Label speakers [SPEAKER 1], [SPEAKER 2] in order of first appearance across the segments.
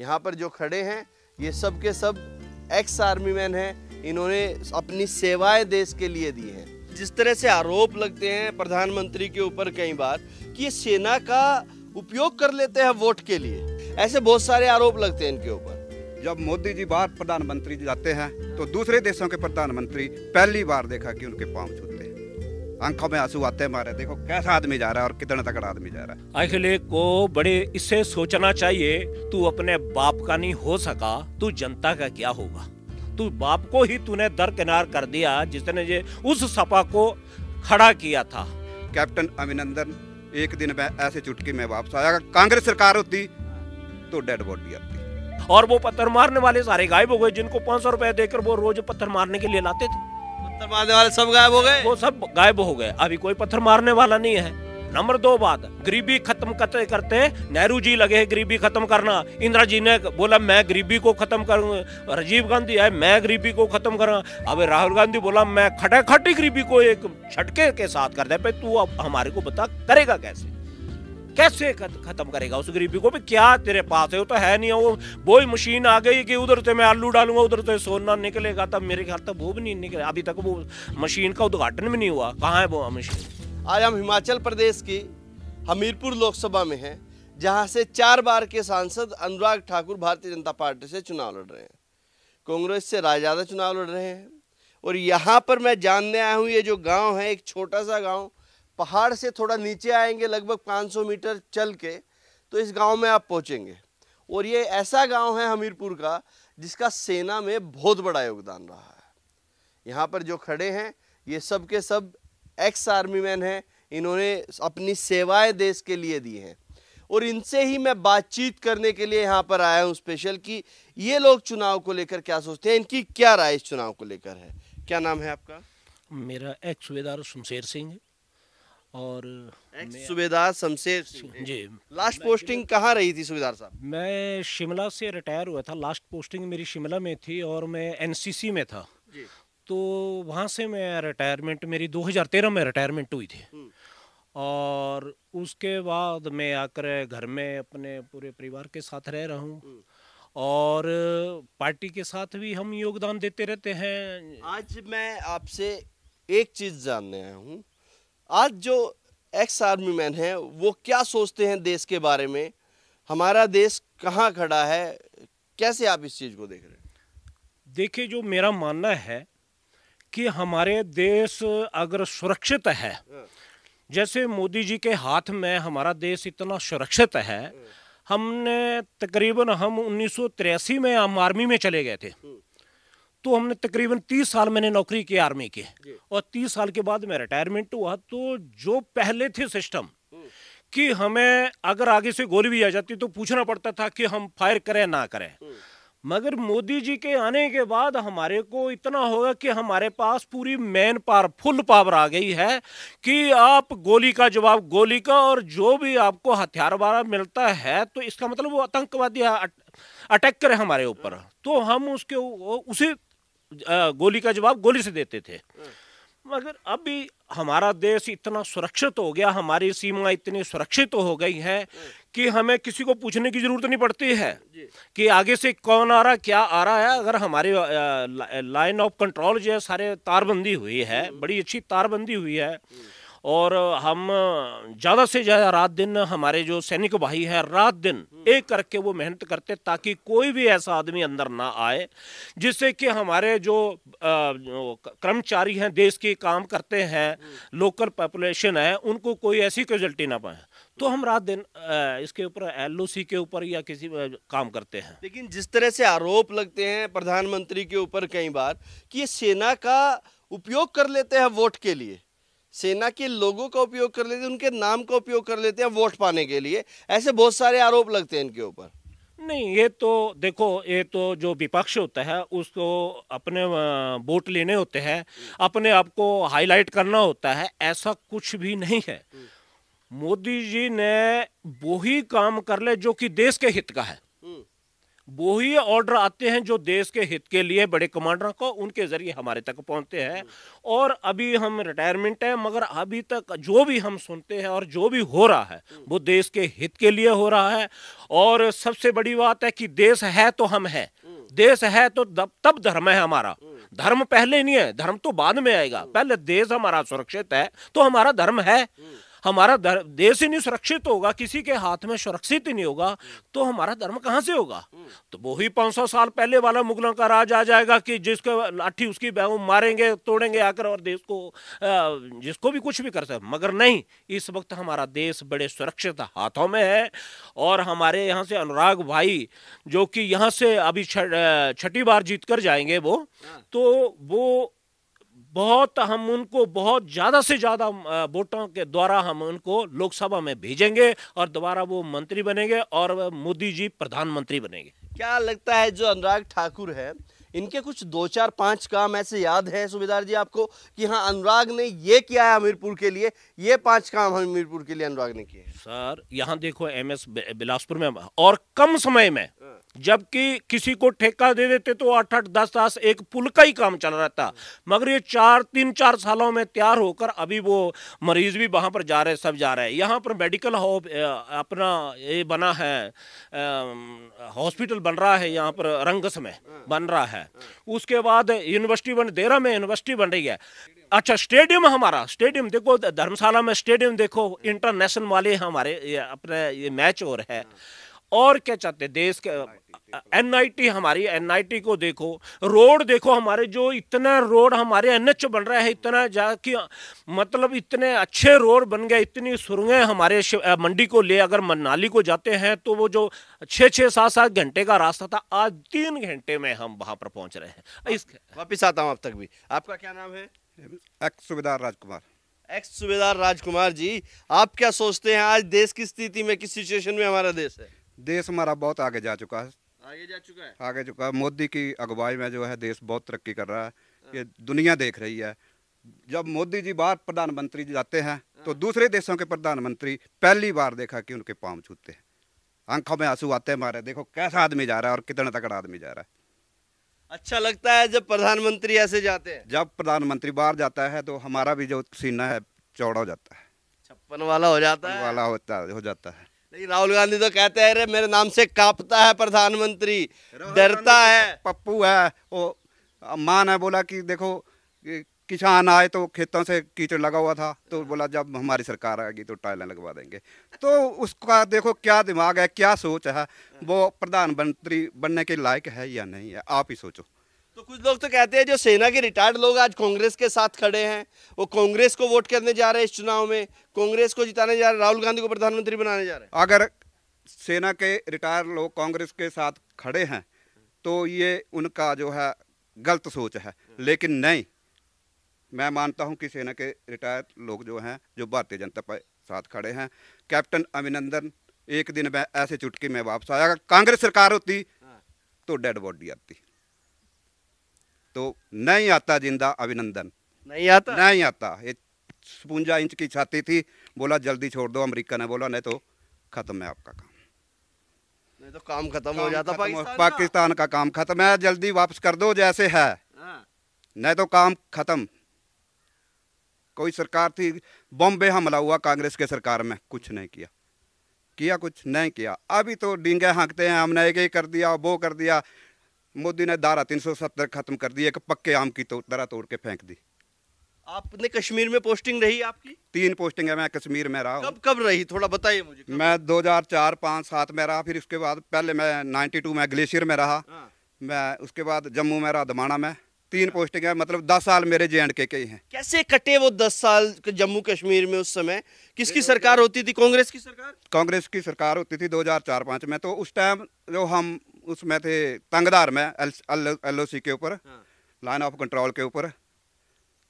[SPEAKER 1] यहाँ पर जो खड़े हैं ये सब के सब एक्स आर्मी मैन हैं इन्होंने अपनी सेवाएं देश के लिए दी हैं जिस तरह से आरोप लगते हैं प्रधानमंत्री के ऊपर
[SPEAKER 2] कई बार कि ये सेना का उपयोग कर लेते हैं वोट के लिए ऐसे बहुत सारे आरोप लगते हैं इनके ऊपर जब मोदी जी बाहर प्रधानमंत्री जाते हैं तो दूसरे देशों के प्रधानमंत्री पहली बार देखा कि उनके पाँव छूते आंखों में आंसू आते मारे देखो कैसा आदमी जा रहा है और कितना तगड़ा आदमी जा रहा
[SPEAKER 3] है अखिले को बड़े इससे सोचना चाहिए तू अपने बाप का नहीं हो सका तू जनता का क्या होगा तू बाप को ही तूने दरकिनार
[SPEAKER 2] कर दिया जिसने ये उस सपा को खड़ा किया था कैप्टन अभिनंदन एक दिन मैं ऐसे चुटकी में वापस आया अगर कांग्रेस सरकार होती तो डेड बॉडी आती और वो पत्थर मारने वाले सारे गायब हो गए जिनको पांच सौ रुपए देकर वो रोज पत्थर मारने के लिए
[SPEAKER 3] लाते थे पत्थर मारने वाले सब गायब हो गए वो सब गायब हो गए अभी कोई पत्थर मारने वाला नहीं है नंबर दो बात गरीबी खत्म करते करते नेहरू जी लगे गरीबी खत्म करना इंदिरा जी ने बोला मैं गरीबी को खत्म करूंगा राजीव गांधी आए मैं गरीबी को खत्म करा अब राहुल गांधी बोला मैं खटे खटी गरीबी को एक छटके के साथ कर दे पे तू अब हमारे को बता करेगा कैसे कैसे खत्म करेगा उस गरीबी को भी क्या तेरे पास है वो तो है नहीं वो वो ही मशीन आ गई कि उधर से मैं आलू डालूंगा उधर से सोना निकलेगा तब मेरे ख्याल तक वो भी नहीं
[SPEAKER 1] निकले अभी तक वो मशीन का उद्घाटन भी नहीं हुआ कहाँ है वो मशीन आज हम हिमाचल प्रदेश की हमीरपुर लोकसभा में हैं जहाँ से चार बार के सांसद अनुराग ठाकुर भारतीय जनता पार्टी से चुनाव लड़ रहे हैं कांग्रेस से रायजादा चुनाव लड़ रहे हैं और यहाँ पर मैं जानने आया हूँ ये जो गांव है एक छोटा सा गांव पहाड़ से थोड़ा नीचे आएंगे लगभग 500 मीटर चल के तो इस गांव में आप पहुंचेंगे और ये ऐसा गांव है हमीरपुर का जिसका सेना में बहुत बड़ा योगदान रहा है यहाँ पर जो खड़े हैं ये सब के सब एक्स आर्मी मैन हैं इन्होंने अपनी सेवाएं देश के लिए दी हैं और इनसे ही मैं बातचीत करने के लिए यहाँ पर आया हूँ स्पेशल कि ये लोग चुनाव को लेकर क्या सोचते हैं इनकी क्या राय इस चुनाव को लेकर है क्या नाम है आपका मेरा एक्स सुबेदार शमशेर सिंह है और सुबेदार शमशेर जी लास्ट पोस्टिंग कहाँ रही थी सुबेदार साहब मैं शिमला
[SPEAKER 3] से रिटायर हुआ था लास्ट पोस्टिंग मेरी शिमला में थी और मैं एनसीसी में था तो वहाँ से मैं रिटायरमेंट मेरी 2013 में रिटायरमेंट हुई थी हम्म। और उसके बाद मैं आकर घर में अपने पूरे परिवार के साथ रह रहा हूँ हम्म। और पार्टी के साथ भी हम योगदान देते रहते हैं आज
[SPEAKER 1] मैं आपसे एक चीज़ जानने आया हूँ आज जो एक्स आर्मी मैन हैं वो क्या सोचते हैं देश के बारे में हमारा देश कहाँ खड़ा है कैसे आप इस चीज़ को देख रहे हैं देखिए जो मेरा मानना है
[SPEAKER 3] कि हमारे देश अगर सुरक्षित है हाँ। जैसे मोदी जी के हाथ में हमारा देश इतना सुरक्षित है हाँ। हमने तकरीबन हम उन्नीस में हम आर्मी में चले गए थे हाँ। तो हमने तकरीबन तीस साल मैंने नौकरी की आर्मी की और तीस साल के बाद मैं रिटायरमेंट हुआ तो जो पहले थे सिस्टम हम्म। कि हमें अगर आगे से गोली भी आ जाती तो पूछना पड़ता था कि हम फायर करें ना करें हम्म। मगर मोदी जी के आने के बाद हमारे को इतना होगा कि हमारे पास पूरी मैन पावर फुल पावर आ गई है कि आप गोली का जवाब गोली का और जो भी आपको हथियार वाला मिलता है तो इसका मतलब वो आतंकवादी अटैक करे हमारे ऊपर हम्म। तो हम उसके उसी गोली का जवाब गोली से देते थे हाँ। मगर अभी हमारा देश इतना सुरक्षित हो गया हमारी सीमा इतनी सुरक्षित हो गई है हाँ। कि हमें किसी को पूछने की ज़रूरत नहीं पड़ती है कि आगे से कौन आ रहा क्या आ रहा है अगर हमारे लाइन ऑफ कंट्रोल जो है सारे तारबंदी हुई है हाँ। बड़ी अच्छी तारबंदी हुई है और हम ज़्यादा से ज़्यादा रात दिन हमारे जो सैनिक भाई है रात दिन हम्म। एक करके वो मेहनत करते ताकि कोई भी ऐसा आदमी अंदर ना आए जिससे कि हमारे जो, जो कर्मचारी हैं देश के काम करते हैं हम्म। लोकल पॉपुलेशन है उनको कोई ऐसी कैजल्टी ना पाए तो हम रात दिन इसके ऊपर एल के ऊपर या किसी काम करते
[SPEAKER 1] हैं लेकिन जिस तरह से आरोप लगते हैं प्रधानमंत्री के ऊपर कई बार कि ये सेना का उपयोग कर लेते हैं वोट के लिए सेना के लोगों का उपयोग कर लेते हैं उनके नाम का उपयोग कर लेते हैं वोट पाने के लिए ऐसे बहुत सारे आरोप लगते हैं इनके ऊपर नहीं ये
[SPEAKER 3] तो देखो ये तो जो विपक्ष होता है उसको अपने वोट लेने होते हैं अपने आप को हाईलाइट करना होता है ऐसा कुछ भी नहीं है हम्म। मोदी जी ने वही काम कर ले जो कि देश के हित का है वो ही ऑर्डर आते हैं जो देश के हित के लिए बड़े कमांडरों को उनके ज़रिए हमारे तक पहुंचते हैं और अभी हम रिटायरमेंट है मगर अभी तक जो भी हम सुनते हैं और जो भी हो रहा है वो देश के हित के लिए हो रहा है और सबसे बड़ी बात है कि देश है तो हम हैं देश है तो तब धर्म है हमारा धर्म पहले नहीं है धर्म तो बाद में आएगा पहले देश हमारा सुरक्षित है तो हमारा धर्म है हमारा देश ही नहीं सुरक्षित होगा किसी के हाथ में सुरक्षित ही नहीं होगा तो हमारा धर्म कहाँ से होगा तो वो ही पाँच सौ साल पहले वाला मुगलों का राज आ जाएगा कि जिसको लाठी उसकी मारेंगे तोड़ेंगे आकर और देश को जिसको भी कुछ भी कर सकते मगर नहीं इस वक्त हमारा देश बड़े सुरक्षित हाथों में है और हमारे यहाँ से अनुराग भाई जो कि यहाँ से अभी छठी बार जीत कर जाएंगे वो हाँ। तो वो बहुत हम उनको बहुत ज़्यादा से ज़्यादा वोटों के द्वारा हम उनको लोकसभा में भेजेंगे और दोबारा वो मंत्री बनेंगे और मोदी जी प्रधानमंत्री बनेंगे
[SPEAKER 1] क्या लगता है जो अनुराग ठाकुर है इनके कुछ दो चार पांच काम ऐसे याद है सुबेदार जी आपको कि हाँ अनुराग ने ये किया है हमीरपुर के लिए ये पांच काम हमीरपुर के लिए अनुराग ने किए
[SPEAKER 3] सर यहाँ देखो एमएस बिलासपुर में और कम समय में जबकि किसी को ठेका दे देते तो आठ आठ दस दस एक पुल का ही काम चल रहा था मगर ये चार तीन चार सालों में तैयार होकर अभी वो मरीज भी वहाँ पर जा रहे सब जा रहे हैं यहाँ पर मेडिकल हॉब अपना ये बना है हॉस्पिटल बन रहा है यहाँ पर रंगस में बन रहा है उसके बाद यूनिवर्सिटी बन देरा में यूनिवर्सिटी बन रही है अच्छा स्टेडियम हमारा स्टेडियम देखो धर्मशाला में स्टेडियम देखो इंटरनेशनल वाले हमारे ये अपने ये मैच हो रहा है और क्या चाहते देश के एनआईटी हमारी एनआईटी को देखो रोड देखो हमारे जो इतना रोड हमारे एनएच बन रहा है इतना जा कि मतलब इतने अच्छे रोड बन गए इतनी सुरंगें हमारे मंडी को ले अगर मनाली को जाते हैं तो वो जो छः छः सात सात घंटे का
[SPEAKER 1] रास्ता था आज तीन घंटे में हम वहाँ पर पहुँच रहे हैं इस वापिस आता हूँ अब तक भी आपका क्या नाम है
[SPEAKER 2] एक्स सुबेदार राजकुमार एक्स सुबेदार राजकुमार जी आप क्या सोचते हैं आज देश की स्थिति में किस सिचुएशन में हमारा देश है देश हमारा बहुत आगे जा चुका है आगे जा चुका है आगे चुका है मोदी की अगुवाई में जो है देश बहुत तरक्की कर रहा है हाँ। ये दुनिया देख रही है जब मोदी जी बाहर प्रधानमंत्री जाते हैं हाँ। तो दूसरे देशों के प्रधानमंत्री पहली बार देखा कि उनके पाँव छूते हैं आंखों में आंसू आते हैं मारे देखो कैसा आदमी जा रहा है और कितना तकड़ा आदमी जा रहा है
[SPEAKER 1] अच्छा लगता है जब प्रधानमंत्री
[SPEAKER 2] ऐसे जाते हैं जब प्रधानमंत्री बाहर जाता है तो हमारा भी जो सीना है चौड़ा हो जाता है छप्पन वाला हो जाता है वाला होता हो जाता है
[SPEAKER 1] नहीं राहुल गांधी तो कहते हैं अरे मेरे नाम से कांपता है प्रधानमंत्री
[SPEAKER 2] डरता तो है पप्पू है वो माँ ने बोला कि देखो किसान आए तो खेतों से कीचड़ लगा हुआ था तो बोला जब हमारी सरकार आएगी तो टाइलें लगवा देंगे तो उसका देखो क्या दिमाग है क्या सोच है वो प्रधानमंत्री बनने के लायक है या नहीं है आप ही सोचो
[SPEAKER 1] तो कुछ लोग तो कहते हैं जो सेना के रिटायर्ड लोग आज कांग्रेस के साथ खड़े हैं वो कांग्रेस को वोट करने जा रहे हैं इस चुनाव में कांग्रेस को जिताने जा रहे हैं
[SPEAKER 2] राहुल गांधी को प्रधानमंत्री बनाने जा रहे हैं अगर सेना के रिटायर लोग कांग्रेस के साथ खड़े हैं तो ये उनका जो है गलत सोच है लेकिन नहीं मैं मानता हूं कि सेना के रिटायर लोग जो हैं जो भारतीय जनता के साथ खड़े हैं कैप्टन अभिनंदन एक दिन मैं ऐसे चुटकी में वापस आया अगर कांग्रेस सरकार होती तो डेड बॉडी आती तो नहीं आता जिंदा अभिनंदन नहीं आता नहीं आता ये छपुंजा इंच की छाती थी बोला जल्दी छोड़ दो अमेरिका ने बोला नहीं तो खत्म है आपका काम
[SPEAKER 1] नहीं तो काम खत्म हो जाता पाकिस्तान,
[SPEAKER 2] पाकिस्तान का काम खत्म है जल्दी वापस कर दो जैसे है हाँ। नहीं तो काम खत्म कोई सरकार थी बॉम्बे हमला हुआ कांग्रेस के सरकार में कुछ नहीं किया किया कुछ नहीं किया अभी तो डींगे हाँकते हैं हमने एक ही कर दिया वो कर दिया मोदी ने धारा तीन सौ सत्तर खत्म कर दी एक पक्के आम की तो, तोड़ के फेंक दी आपने कश्मीर में पोस्टिंग रही आपकी तीन पोस्टिंग है मैं कश्मीर में रहा कब कब रही थोड़ा बताइए मुझे कब? मैं 2004 5 7 में रहा फिर उसके बाद पहले मैं 92 में ग्लेशियर में रहा हाँ। मैं उसके बाद जम्मू में रहा दमाणा में तीन पोस्टिंग है मतलब दस साल मेरे जे एंड के ही हैं कैसे कटे वो दस साल जम्मू कश्मीर में उस समय किसकी सरकार होती थी कांग्रेस की सरकार कांग्रेस की सरकार होती थी 2004-5 में तो उस टाइम जो हम उसमें थे तंगधार में एल ओ सी के ऊपर हाँ। लाइन ऑफ कंट्रोल के ऊपर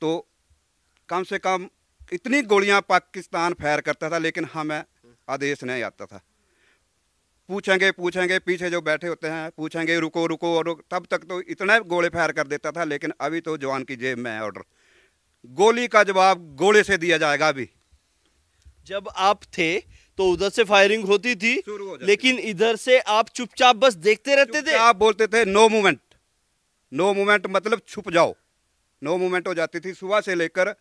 [SPEAKER 2] तो कम से कम इतनी गोलियां पाकिस्तान फायर करता था लेकिन हमें हाँ। आदेश नहीं आता था पूछेंगे पूछेंगे पीछे जो बैठे होते हैं पूछेंगे रुको रुको और तब तक तो इतने गोले फायर कर देता था लेकिन अभी तो जवान की जेब में ऑर्डर गोली का जवाब गोले से दिया जाएगा अभी जब आप थे तो उधर से फायरिंग होती थी हो लेकिन इधर से आप चुपचाप बस देखते रहते थे आप बोलते थे नो मूवमेंट नो मूवमेंट मतलब छुप जाओ नो मूवमेंट हो जाती थी सुबह से लेकर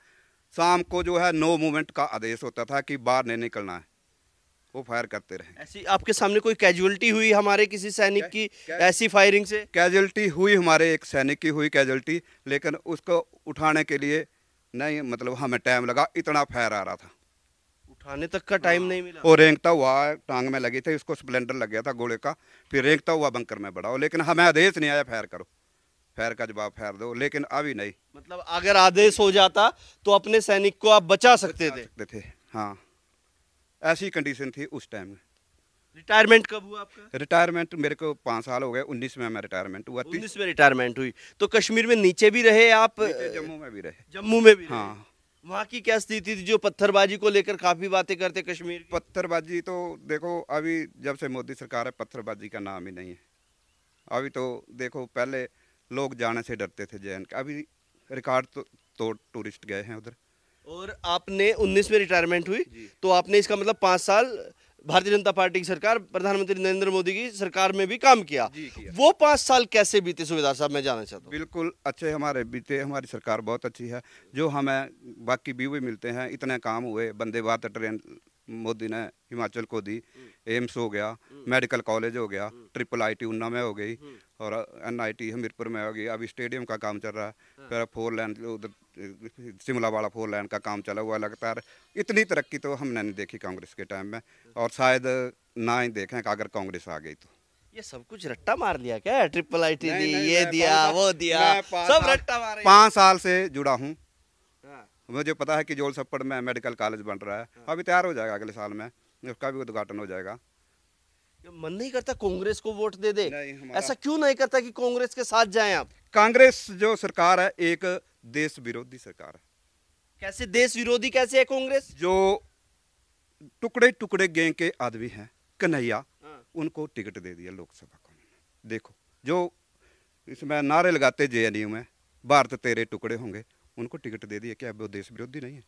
[SPEAKER 2] शाम को जो है नो मूवमेंट का आदेश होता था कि बाहर नहीं निकलना है वो फायर करते रहे ऐसी
[SPEAKER 1] आपके सामने कोई कैजुअलिटी हुई हमारे किसी सैनिक की ऐसी फायरिंग से
[SPEAKER 2] कैजुअलिटी हुई हमारे एक सैनिक की हुई कैजुअलिटी लेकिन उसको उठाने के लिए नहीं मतलब हमें टाइम लगा इतना फायर आ रहा था खाने तक का टाइम हाँ। नहीं मिला वो रेंगता हुआ टांग में लगी थी उसको स्प्लेंडर लग गया था गोले का फिर रेंगता हुआ बंकर में बढ़ाओ लेकिन हमें हाँ, आदेश नहीं आया फैर करो फैर का जवाब फैर दो लेकिन अभी नहीं मतलब अगर आदेश हो जाता तो अपने सैनिक को आप बचा सकते थे सकते थे हाँ ऐसी कंडीशन थी उस टाइम में रिटायरमेंट कब हुआ आपका रिटायरमेंट मेरे को पाँच साल हो गए उन्नीस में मैं रिटायरमेंट हुआ उन्नीस में रिटायरमेंट हुई तो कश्मीर में नीचे भी रहे आप जम्मू में भी रहे जम्मू में भी हाँ वहाँ की क्या स्थिति थी जो पत्थरबाजी को लेकर काफी बातें करते कश्मीर पत्थरबाजी तो देखो अभी जब से मोदी सरकार है पत्थरबाजी का नाम ही नहीं है अभी तो देखो पहले लोग जाने से डरते थे जैन के अभी रिकॉर्ड तो, तो टूरिस्ट गए हैं उधर
[SPEAKER 1] और आपने
[SPEAKER 2] 19 में रिटायरमेंट हुई तो आपने इसका
[SPEAKER 1] मतलब पाँच साल भारतीय जनता पार्टी की सरकार प्रधानमंत्री नरेंद्र मोदी की सरकार में भी काम किया,
[SPEAKER 2] किया। वो पाँच साल कैसे बीते सुबेदार साहब मैं जानना चाहता हूँ बिल्कुल अच्छे हमारे बीते हमारी सरकार बहुत अच्छी है जो हमें बाकी बीवे मिलते हैं इतने काम हुए बंदे भारत ट्रेन मोदी ने हिमाचल को दी एम्स हो गया मेडिकल कॉलेज हो गया ट्रिपल आई टी में हो गई और एनआईटी हमीरपुर में हो गई अभी स्टेडियम का काम चल रहा है हाँ। फिर फोर लैंड उधर वाला फोर लाइन का काम चला हुआ लगातार इतनी तरक्की तो हमने नहीं देखी कांग्रेस के टाइम में और शायद ना ही देखें अगर कांग्रेस आ गई तो
[SPEAKER 1] ये सब कुछ रट्टा मार
[SPEAKER 2] लिया क्या ट्रिपल आई टी दी ये दिया वो दिया सब रट्टा मार पाँच साल से जुड़ा हूँ हाँ। मुझे पता है कि जोल सप्पड़ में मेडिकल कॉलेज बन रहा है हाँ। अभी तैयार हो जाएगा अगले साल में उसका भी उद्घाटन हो जाएगा
[SPEAKER 1] मन नहीं करता कांग्रेस को वोट दे दे
[SPEAKER 2] ऐसा क्यों नहीं करता कि कांग्रेस के साथ जाएं आप कांग्रेस जो सरकार है एक देश विरोधी सरकार है कैसे देश विरोधी कैसे है कांग्रेस जो टुकड़े टुकड़े गैंग के आदमी हैं कन्हैया हाँ। उनको टिकट दे दिया लोकसभा को देखो जो इसमें नारे लगाते जे एन में भारत तेरे टुकड़े होंगे उनको टिकट दे दिया क्या वो देश विरोधी नहीं है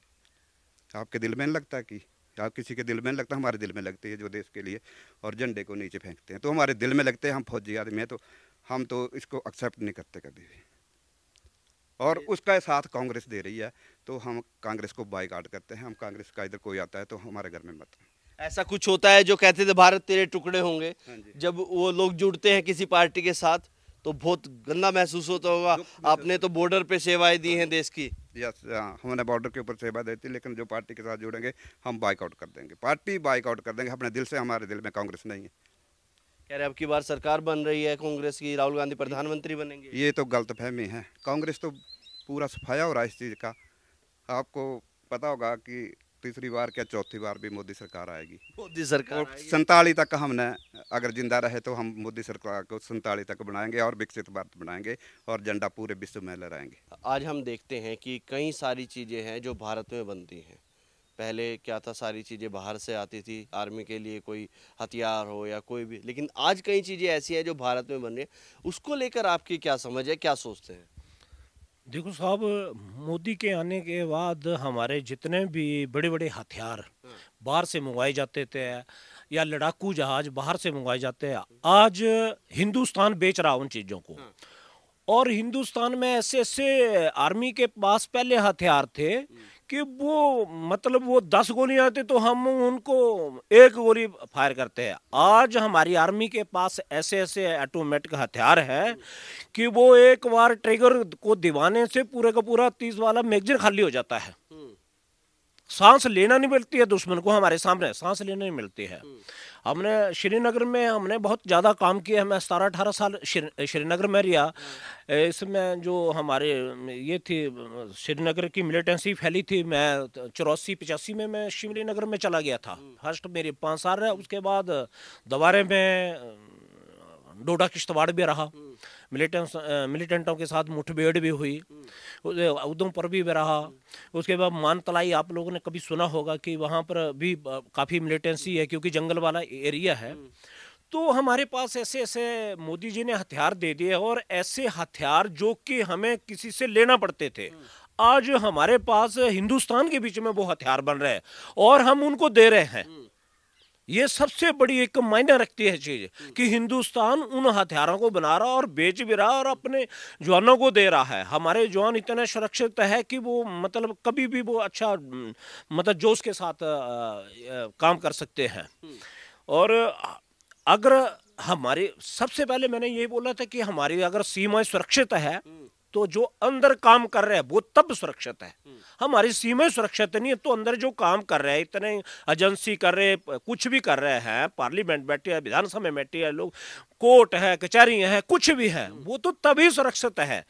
[SPEAKER 2] आपके दिल में नहीं लगता कि आप किसी के दिल में लगता हमारे दिल में लगती है जो देश के लिए और झंडे को नीचे फेंकते हैं तो हमारे दिल में लगते हैं हम फौजी आदमी हैं तो हम तो इसको एक्सेप्ट नहीं करते कभी भी और उसका साथ कांग्रेस दे रही है तो हम कांग्रेस को बाईकाट करते हैं हम कांग्रेस का इधर कोई आता है तो हमारे घर में मत
[SPEAKER 1] ऐसा कुछ होता है जो कहते थे भारत तेरे टुकड़े होंगे हाँ जब वो लोग जुड़ते हैं किसी पार्टी के साथ तो बहुत गंदा महसूस होता होगा आपने तो बॉर्डर पे सेवाएं दी हैं देश की
[SPEAKER 2] यस हाँ, हमने बॉर्डर के ऊपर सेवा दी थी लेकिन जो पार्टी के साथ जुड़ेंगे हम बाइकआउट कर देंगे पार्टी बाइकआउट कर देंगे अपने दिल से हमारे दिल में कांग्रेस नहीं है
[SPEAKER 1] कह रहे अब की बार सरकार बन रही है
[SPEAKER 2] कांग्रेस की राहुल गांधी प्रधानमंत्री बनेंगे ये तो गलत फहमी है कांग्रेस तो पूरा सफाया हो रहा है इस चीज़ का आपको पता होगा कि तीसरी बार क्या चौथी बार भी मोदी सरकार आएगी मोदी सरकार संताली तक हमने अगर जिंदा रहे तो हम मोदी सरकार को संताली तक बनाएंगे और विकसित भारत बनाएंगे और झंडा पूरे विश्व में लहराएंगे
[SPEAKER 1] आज हम देखते हैं कि कई सारी चीज़ें हैं जो भारत में बनती हैं पहले क्या था सारी चीज़ें बाहर से आती थी आर्मी के लिए कोई हथियार हो या कोई भी लेकिन आज कई चीज़ें ऐसी हैं जो भारत में बन रही है उसको लेकर आपकी क्या समझ है क्या सोचते हैं
[SPEAKER 3] देखो साहब मोदी के आने के बाद हमारे जितने भी बड़े बड़े हथियार बाहर से मंगवाए जाते थे या लड़ाकू जहाज बाहर से मंगवाए जाते हैं आज हिंदुस्तान बेच रहा उन चीज़ों को और हिंदुस्तान में ऐसे ऐसे आर्मी के पास पहले हथियार थे कि वो मतलब वो दस गोली आते तो हम उनको एक गोली फायर करते हैं आज हमारी आर्मी के पास ऐसे ऐसे ऑटोमेटिक हथियार हैं कि वो एक बार ट्रिगर को दिवाने से पूरे का पूरा तीस वाला मैगजीन खाली हो जाता है हम्म। सांस लेना नहीं मिलती है दुश्मन को हमारे सामने सांस लेना नहीं मिलती है हम्म। हमने श्रीनगर में हमने बहुत ज़्यादा काम किया मैं सतारह अठारह साल श्रीनगर में रिया हम्म। इसमें जो हमारे ये थी श्रीनगर की मिलिटेंसी फैली थी मैं चौरासी पचासी में मैं नगर में चला गया था हम्म। फर्स्ट मेरे पाँच साल रहे उसके बाद दोबारे में डोडा किश्तवाड़ भी रहा हम्म। मिलिटेंट मिलिटेंटों के साथ मुठभेड़ भी हुई उधम पर भी रहा उसके बाद मानतलाई आप लोगों ने कभी सुना होगा कि वहाँ पर भी काफ़ी मिलिटेंसी है क्योंकि जंगल वाला एरिया है तो हमारे पास ऐसे ऐसे मोदी जी ने हथियार दे दिए और ऐसे हथियार जो कि हमें किसी से लेना पड़ते थे आज हमारे पास हिंदुस्तान के बीच में वो हथियार बन रहे हैं और हम उनको दे रहे हैं ये सबसे बड़ी एक मायने रखती है चीज़ कि हिंदुस्तान उन हथियारों को बना रहा और बेच भी रहा और अपने जवानों को दे रहा है हमारे जवान इतने सुरक्षित है कि वो मतलब कभी भी वो अच्छा मतलब जोश के साथ काम कर सकते हैं और अगर हमारे सबसे पहले मैंने ये बोला था कि हमारी अगर सीमाएं सुरक्षित है तो जो अंदर काम कर रहे है वो तब सुरक्षित है हम्म। हमारी सीमाएं सुरक्षित नहीं है तो अंदर जो काम कर रहे हैं इतने एजेंसी कर रहे कुछ भी कर रहे हैं पार्लियामेंट बैठे है विधानसभा में बैठे है लोग कोर्ट है कचहरी है कुछ भी है हम्म। वो तो तभी सुरक्षित है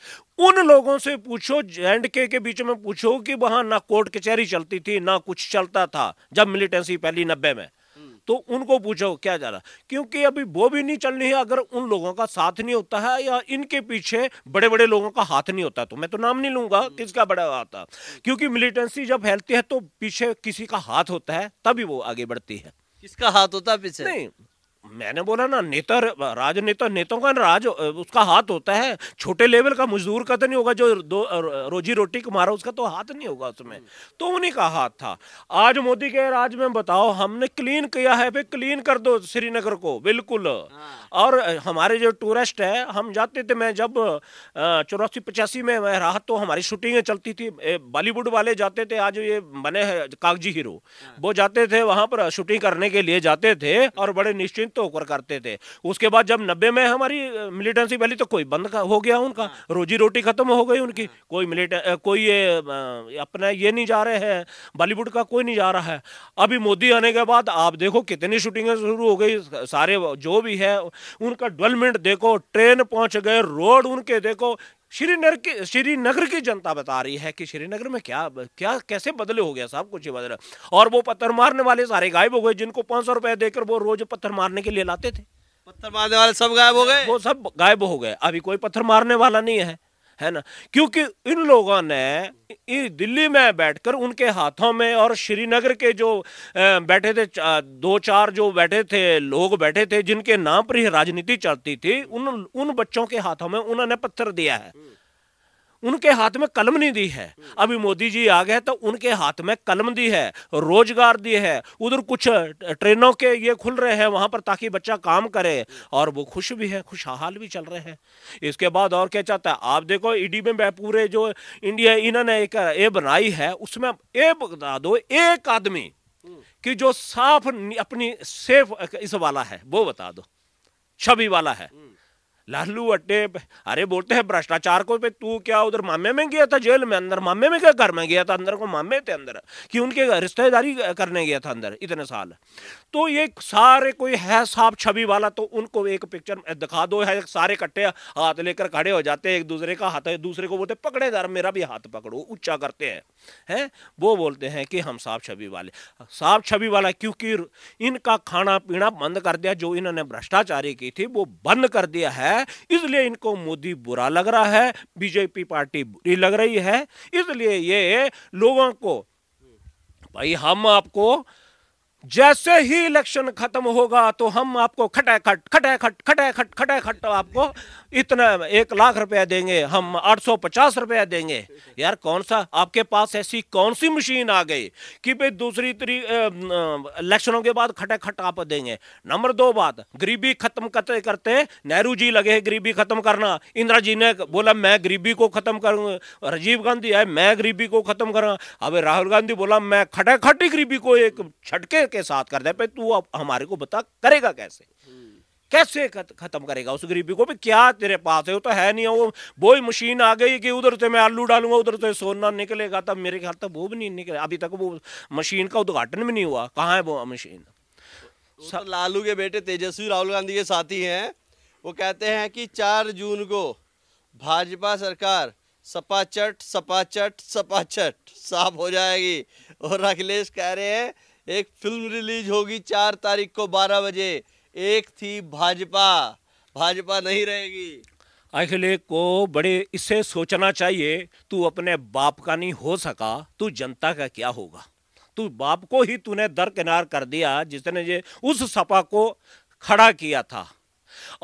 [SPEAKER 3] उन लोगों से पूछो एंड के के बीच में पूछो कि वहां ना कोर्ट कचहरी चलती थी ना कुछ चलता था जब मिलिटेंसी पहली नब्बे में तो उनको पूछो क्या जा रहा क्योंकि अभी वो भी नहीं चलनी है अगर उन लोगों का साथ नहीं होता है या इनके पीछे बड़े बड़े लोगों का हाथ नहीं होता तो मैं तो नाम नहीं लूंगा हम्म। किसका बड़ा हाथ क्योंकि मिलिटेंसी जब फैलती है तो पीछे किसी का हाथ होता है तभी वो आगे बढ़ती है किसका हाथ होता है पीछे नहीं मैंने बोला ना नेता राजनेता नेताओं का राज उसका हाथ होता है छोटे लेवल का मजदूर का तो नहीं होगा जो दो रोजी रोटी कमा रहा उसका तो हाथ नहीं होगा उसमें तो उन्हीं का हाथ था आज मोदी के राज में बताओ हमने क्लीन किया है भाई क्लीन कर दो श्रीनगर को बिल्कुल हाँ। और हमारे जो टूरिस्ट है हम जाते थे मैं जब चौरासी पचासी में मैं रहा तो हमारी शूटिंगें चलती थी बॉलीवुड वाले जाते थे आज ये बने कागजी हीरो हाँ। वो जाते थे वहां पर शूटिंग करने के लिए जाते थे और बड़े निश्चिंत संयुक्त तो होकर करते थे उसके बाद जब नब्बे में हमारी मिलिटेंसी पहली तो कोई बंद हो गया उनका हाँ। रोजी रोटी खत्म हो गई उनकी हाँ। कोई मिलिट कोई ये अपने ये नहीं जा रहे हैं बॉलीवुड का कोई नहीं जा रहा है अभी मोदी आने के बाद आप देखो कितनी शूटिंग शुरू हो गई सारे जो भी है उनका डेवलपमेंट देखो ट्रेन पहुंच गए रोड उनके देखो श्रीनगर की श्रीनगर की जनता बता रही है कि श्रीनगर में क्या क्या कैसे बदले हो गया साहब कुछ बदला और वो पत्थर मारने वाले सारे गायब हो गए जिनको पाँच सौ रुपये देकर वो रोज पत्थर मारने के लिए लाते थे पत्थर मारने वाले सब गायब हो गए वो सब गायब हो गए अभी कोई पत्थर मारने वाला नहीं है है ना क्योंकि इन लोगों ने दिल्ली में बैठकर उनके हाथों में और श्रीनगर के जो बैठे थे दो चार जो बैठे थे लोग बैठे थे जिनके नाम पर ही राजनीति चलती थी उन उन बच्चों के हाथों में उन्होंने पत्थर दिया है उनके हाथ में कलम नहीं दी है अभी मोदी जी आ गए तो उनके हाथ में कलम दी है रोजगार दी है उधर कुछ ट्रेनों के ये खुल रहे हैं वहां पर ताकि बच्चा काम करे और वो खुश भी है खुशहाल भी चल रहे हैं इसके बाद और क्या चाहता है आप देखो ईडी में पूरे जो इंडिया इन्होंने एक ए बनाई है उसमें ए बता दो एक आदमी की जो साफ अपनी सेफ इस वाला है वो बता दो छवि वाला है लालू अट्टे अरे बोलते हैं भ्रष्टाचार को पे तू क्या उधर मामे में गया था जेल में अंदर मामे में क्या घर में गया था अंदर को मामे थे अंदर कि उनके रिश्तेदारी करने गया था अंदर इतने साल तो ये सारे कोई है साफ छवि वाला तो उनको एक पिक्चर दिखा दो है सारे कट्टे हाथ लेकर खड़े हो जाते हैं एक दूसरे का हाथ दूसरे को बोलते पकड़े दर मेरा भी हाथ पकड़ो ऊंचा करते हैं हैं वो बोलते हैं कि हम साफ छवि वाले साफ छवि वाला क्योंकि इनका खाना पीना बंद कर दिया जो इन्होंने भ्रष्टाचारी की थी वो बंद कर दिया है इसलिए इनको मोदी बुरा लग रहा है बीजेपी पार्टी बुरी लग रही है इसलिए ये लोगों को भाई हम आपको जैसे ही इलेक्शन खत्म होगा तो हम आपको खटे खटे खट खट खटे खट खटे खट तो आपको इतना एक लाख रुपया देंगे हम आठ सौ पचास रुपया देंगे यार कौन सा आपके पास ऐसी कौन सी मशीन आ गई कि भाई दूसरी तरी इलेक्शनों के बाद खटे खट आप देंगे नंबर दो बात गरीबी खत्म करते करते नेहरू जी लगे गरीबी खत्म करना इंदिरा जी ने बोला मैं गरीबी को खत्म करूंगा राजीव गांधी आए मैं गरीबी को खत्म करा अब राहुल गांधी बोला मैं खटे खटी गरीबी को एक छटके के साथ कर दे तू अब हमारे को बता करेगा कैसे कैसे खत्म करेगा उस गरीबी को भी क्या तेरे पास है वो तो है नहीं वो वो ही मशीन आ गई कि उधर से मैं आलू डालूंगा उधर से सोना निकलेगा तब मेरे ख्याल तक वो भी नहीं निकले अभी तक वो मशीन का उद्घाटन भी नहीं हुआ कहाँ है वो मशीन
[SPEAKER 1] तो लालू के बेटे तेजस्वी राहुल गांधी के साथी हैं वो कहते हैं कि चार जून को भाजपा सरकार सपा सपा चट चट सपा चट साफ हो जाएगी और अखिलेश कह रहे हैं एक फिल्म रिलीज होगी चार तारीख को बारह बजे एक थी भाजपा भाजपा नहीं रहेगी
[SPEAKER 3] अखिले को बड़े इससे सोचना चाहिए तू अपने बाप का नहीं हो सका तू जनता का क्या होगा तू बाप को ही तूने दरकिनार कर दिया जिसने ये उस सपा को खड़ा किया था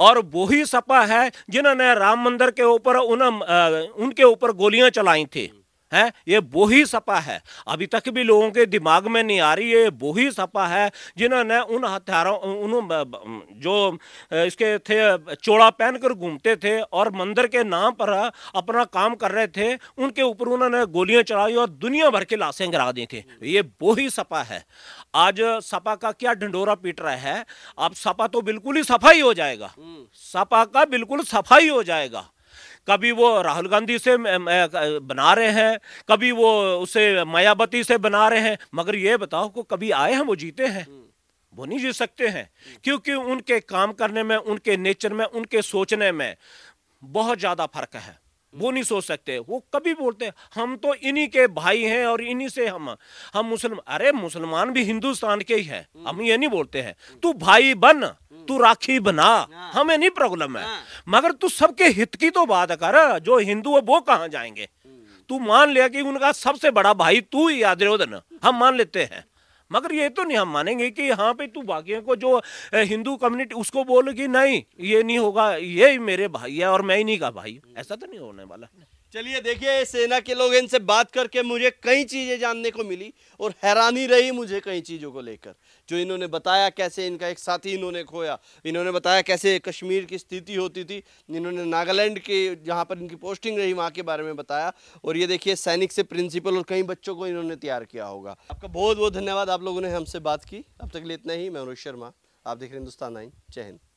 [SPEAKER 3] और वो ही सपा है जिन्होंने राम मंदिर के ऊपर उन उनके ऊपर गोलियां चलाई थी है ये वो ही सपा है अभी तक भी लोगों के दिमाग में नहीं आ रही है वो ही सपा है जिन्होंने उन हथियारों उन जो इसके थे चोड़ा पहनकर घूमते थे और मंदिर के नाम पर अपना काम कर रहे थे उनके ऊपर उन्होंने गोलियां चलाई और दुनिया भर की लाशें गिरा दी थी ये वो ही सपा है आज सपा का क्या ढंडोरा पीट रहा है अब सपा तो बिल्कुल ही सफाई हो जाएगा हम्म। सपा का बिल्कुल सफाई हो जाएगा कभी वो राहुल गांधी से बना रहे हैं कभी वो उसे मायावती से बना रहे हैं मगर ये बताओ को कभी आए हैं वो जीते हैं हम्म। वो नहीं जी सकते हैं क्योंकि उनके काम करने में उनके नेचर में उनके सोचने में बहुत ज़्यादा फर्क है हम्म। वो नहीं सोच सकते वो कभी बोलते हम तो इन्हीं के भाई हैं और इन्हीं से हम हम मुसलमान अरे मुसलमान भी हिंदुस्तान के ही है हम्म। हम ये नहीं बोलते हैं तू भाई बन तू राखी बना हाँ। हमें नहीं प्रॉब्लम है हाँ। मगर तू सबके हित की तो बात कर जो हिंदू है वो कहा जाएंगे हम्म। तू मान लिया कि उनका सबसे बड़ा भाई तू ही याद्रोधन हम मान लेते हैं मगर ये तो नहीं हम मानेंगे कि यहाँ पे तू बाकी को जो हिंदू कम्युनिटी उसको बोल कि नहीं ये नहीं होगा ये मेरे भाई है और मैं ही नहीं का भाई हम्म।
[SPEAKER 1] ऐसा तो नहीं होने वाला चलिए देखिए सेना के लोग इनसे बात करके मुझे कई चीज़ें जानने को मिली और हैरानी रही मुझे कई चीज़ों को लेकर जो इन्होंने बताया कैसे इनका एक साथी इन्होंने खोया इन्होंने बताया कैसे कश्मीर की स्थिति होती थी इन्होंने नागालैंड के जहाँ पर इनकी पोस्टिंग रही वहाँ के बारे में बताया और ये देखिए सैनिक से प्रिंसिपल और कई बच्चों को इन्होंने तैयार किया होगा आपका बहुत बहुत धन्यवाद आप लोगों ने हमसे बात की अब तक लिए इतना ही मैं अनुज शर्मा आप देख रहे हिंदुस्तान आई जय हिंद